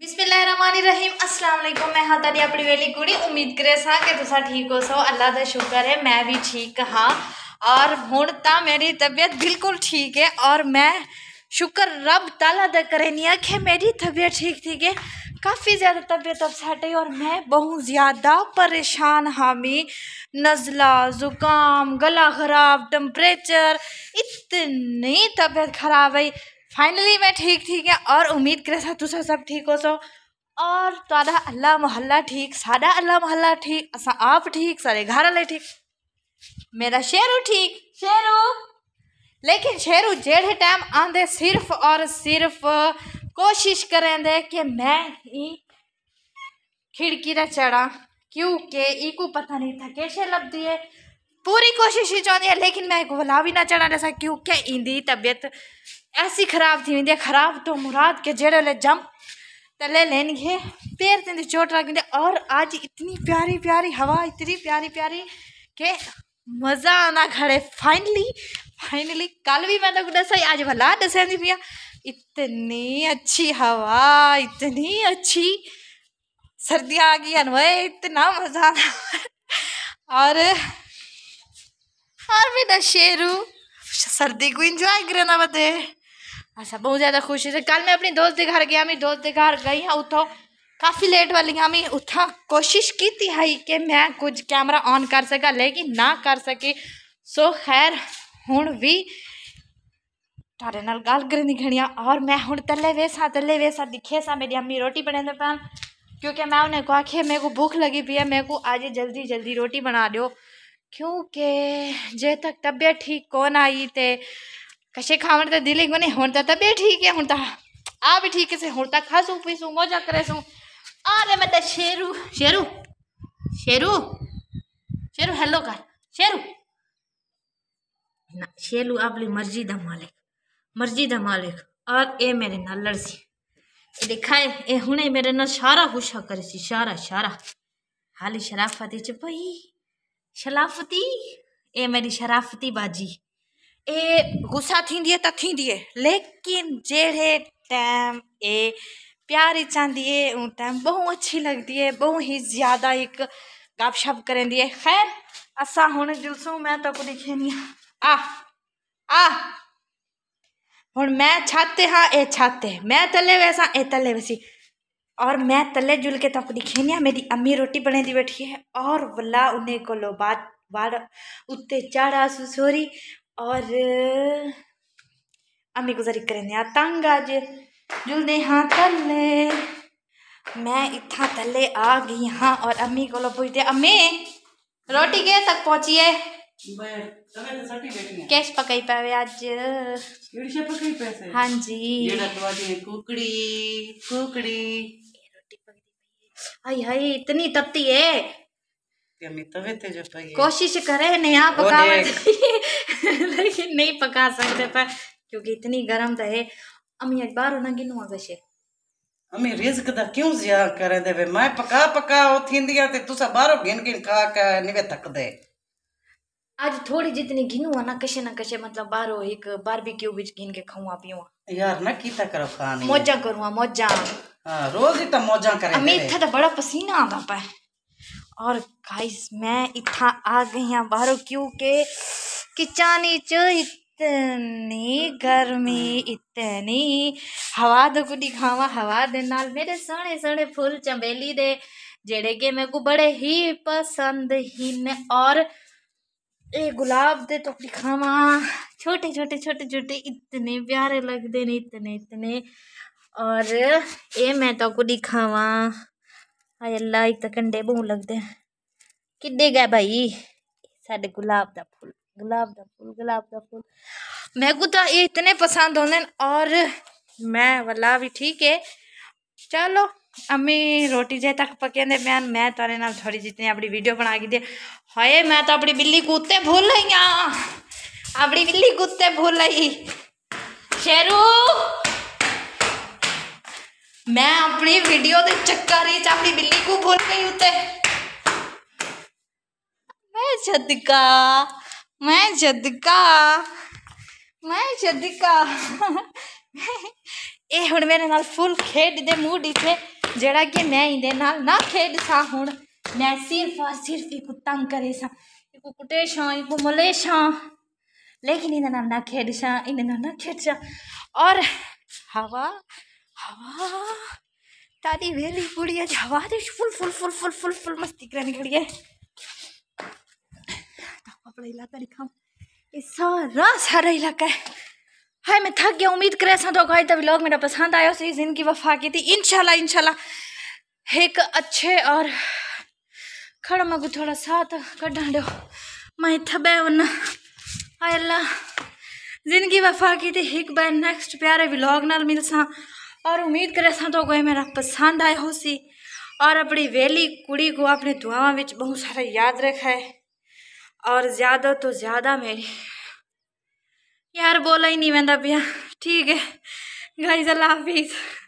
बिस्मिल्लाहिर्रहमानिर्रहीम अस्सलाम वालेकुम मैं हाँ अपनी वेली कुड़ी उम्मीद करे सा कि तुसा ठीक हो सो अल्लाह का शुक्र है मैं भी ठीक हाँ और हूँ तो मेरी तबीयत बिल्कुल ठीक है और मैं शुक्र रब तला द करेनिया कि मेरी तबीयत ठीक थी कि काफ़ी ज़्यादा तबीयत अपसेट है और मैं बहुत ज़्यादा परेशान हामी नज़ला ज़ुकाम गला ख़राब टम्परेचर इतनी तबीयत ख़राब है फाइनली मैं ठीक ठीक है और उम्मीद करे सा तुसा सब ठीक हो सो और तारा अल्लाह मोहल्ला ठीक साडा अल्लाह मोहल्ला ठीक असा आप ठीक सारे घर वाले ठीक मेरा शेरू ठीक शेरू लेकिन शेरू जेड़े टाइम आंदे सिर्फ और सिर्फ कोशिश करें दे कि मैं ही खिड़की ना चढ़ा क्योंकि इको पता नहीं कैसे लगती है पूरी कोशिश ही चाहती है लेकिन मैं एक भी ना चढ़ा दे क्योंकि इंदी तबीयत ऐसी ख़राब थी वे ख़राब तो मुराद के जड़े ले जाम तले लेन गए पैर ते चोट लगे और आज इतनी प्यारी प्यारी हवा इतनी प्यारी प्यारी के मज़ा आना खड़े फाइनली फाइनली कल भी मैं तो डसाई आज भला डसेंदी पी इतनी अच्छी हवा इतनी अच्छी सर्दियाँ आ गई वे इतना मज़ा आना और और भी दशेरू सर्दी को इंजॉय करना बते अच्छा बहुत ज़्यादा खुशी से कल मैं अपनी दोस्त के घर गया मैं दोस्त के घर गई हाँ उतो काफ़ी लेट वाली हाँ मैं उतना कोशिश की थी हाई कि मैं कुछ कैमरा ऑन कर सका लेकिन ना कर सकी सो खैर हूँ भी ਤੁਹਾਡੇ ਨਾਲ कर ਕਰਨ और मैं हूँ तले वे सा तले वे सा दिखे सा मेरी अम्मी रोटी ਬਣਾਉਂਦੇ ਪਣ क्योंकि मैं उन्हें कहा कि मेरे को भूख लगी पी है मेरे को आज जल्दी जल्दी रोटी बना दो क्योंकि जे तक तबीयत ठीक कौन आई तो कशे तो दिल ही कोने हूं तो तबे ठीक है हूं तो आ भी ठीक से हुन त खासूं पीसूं मौजा करेसूं अरे मैं तो शेरू शेरू शेरू शेरू हेलो कर शेरू ना शेरू अपनी मर्जी का मालिक मर्जी का मालिक और ए मेरे नाल लड़ सी दिखा है ए हुने मेरे नाल सारा कुछ करे सी सारा सारा हाली शराफती च पई शराफती ए मेरी शराफती बाजी ए गुस्सा थी दिए तो थी दिए लेकिन जेड़े टाइम ए प्यार चाहती है उन टाइम बहुत अच्छी लगती है बहुत ही ज़्यादा एक गप शप करें दिए खैर असा हूँ जुलसू मैं तो कुछ नहीं आ आ हूँ मैं छत हाँ ए छत मैं तले वैसा ए तले वैसी और मैं तले जुल के तक तो दिखे नहीं मेरी अम्मी रोटी बने दी बैठी है और वला उन्हें कोलो बाद बाड़ उत्ते चढ़ा सुसोरी और अम्मी गुजारी करें तंग अज जुलदे हाँ थले मैं इतना थले आ गई हाँ और अम्मी को पुछते अम्मी रोटी के तक पहुंची है कैश पकाई पावे आज हाँ जी कुकड़ी कुकड़ी हाय हाय इतनी तपती है कोशिश करे नया पकावे लेकिन नहीं पका सकते पर क्योंकि इतनी गर्म तो है अम्मी एक अखबार होना गिनो कशे अम्मी रिस्क दा क्यों जिया कर दे वे मैं पका पका ओ थिंदी ते तुसा बारो गिन गिन खा के निवे तक दे आज थोड़ी जितनी गिनुआ ना कशे ना कशे मतलब बारो एक बारबेक्यू विच गिन के खाऊं पियो यार ना कीता करो खानी मौजा करूं मौजा हां रोज ही तो मौजा करे अम्मी इथा तो बड़ा पसीना आंदा पे और गाइस मैं इथा आ गई हां बारो क्यों के कि चांदनी चो इतनी गर्मी इतनी हवा दुगनी खावा हवा दे नाल मेरे सोने सोने फूल चमेली दे जेड़े के मेरे को बड़े ही पसंद ही ने और ए गुलाब दे तो खाव छोटे छोटे छोटे छोटे इतने प्यारे लगते ने इतने इतने और ये मैं तो को दिखावा अल्लाह एक तो कंडे बहुत लगते हैं गए भाई साढ़े गुलाब का फूल गुलाब का फूल गुलाब का फूल मेरे को तो ये इतने पसंद होते और मैं वाला भी ठीक है चलो अम्मी रोटी जे तक पकेंदे मैं मैं तारे नाल थोड़ी जितनी अपनी वीडियो बना के दी हाय मैं तो अपनी बिल्ली कुत्ते भूल आई हाँ अपनी बिल्ली कुत्ते भूल आई शेरू मैं अपनी वीडियो के चक्कर अपनी बिल्ली को भूल गई उत्ते मैं छदका मैं जदका ਮੈਂ ਜਦਿਕਾ ਇਹ ਹੁਣ ਮੇਰੇ ਨਾਲ ਫੁੱਲ ਖੇਡ ਦੇ ਮੂਡ ਇੱਥੇ ਜਿਹੜਾ ਕਿ ਮੈਂ ਇਹਦੇ ਨਾਲ ਨਾ ਖੇਡ ਸਾ ਹੁਣ ਮੈਂ ਸਿਰਫ ਔਰ ਸਿਰਫ ਇੱਕ ਤੰਗ ਕਰੇ ਸਾ ਇੱਕ ਕੁੱਟੇ ਸ਼ਾਂ ਇੱਕ ਮਲੇ ਸ਼ਾਂ ਲੇਕਿਨ ਇਹਨਾਂ ਨਾਲ ਨਾ ਖੇਡ ਸਾ ਇਹਨਾਂ ਨਾਲ ਨਾ ਖੇਡ ਸਾ ਔਰ ਹਵਾ ਹਵਾ तारी वेली गुड़िया हवा दे full full full full full full मस्ती करने गुड़िया अपना इलाका दिखाऊं ये सारा सारा इलाका है हाय मैं थक गया उम्मीद करे ऐसा तो गाय तभी लोग मेरा पसंद आया उसे जिंदगी वफा की थी इनशाला इनशाला एक अच्छे और खड़ा मगू थोड़ा साथ कढ़ा दो मैं इतना बह वरना अल्लाह जिंदगी वफा की थी एक बार नेक्स्ट प्यारे व्लॉग नाल मिलसा और उम्मीद करे सा तो गए मेरा पसंद आया हो सी और अपनी वेली कुड़ी को अपने दुआवा बहुत सारा याद रखा है और ज़्यादा तो ज़्यादा मेरी यार बोला ही नहीं मैं भैया हाँ, ठीक है गाइस अल्लाह हाफिज़